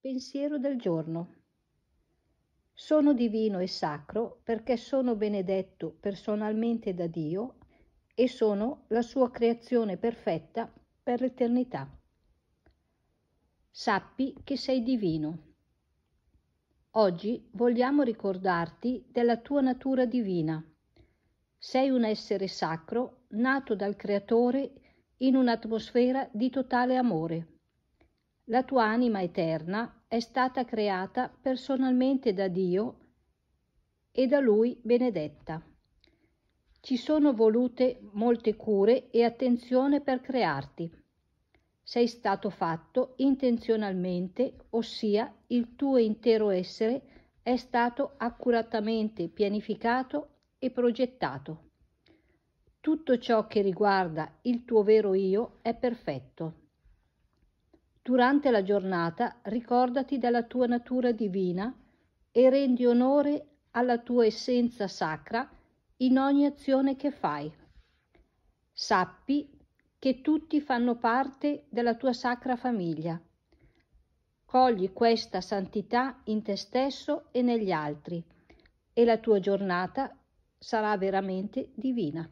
Pensiero del giorno. Sono divino e sacro perché sono benedetto personalmente da Dio e sono la sua creazione perfetta per l'eternità. Sappi che sei divino. Oggi vogliamo ricordarti della tua natura divina. Sei un essere sacro nato dal Creatore in un'atmosfera di totale amore. La tua anima eterna è stata creata personalmente da Dio e da Lui benedetta. Ci sono volute molte cure e attenzione per crearti. Sei stato fatto intenzionalmente, ossia il tuo intero essere è stato accuratamente pianificato e progettato. Tutto ciò che riguarda il tuo vero io è perfetto. Durante la giornata ricordati della tua natura divina e rendi onore alla tua essenza sacra in ogni azione che fai. Sappi che tutti fanno parte della tua sacra famiglia. Cogli questa santità in te stesso e negli altri e la tua giornata sarà veramente divina.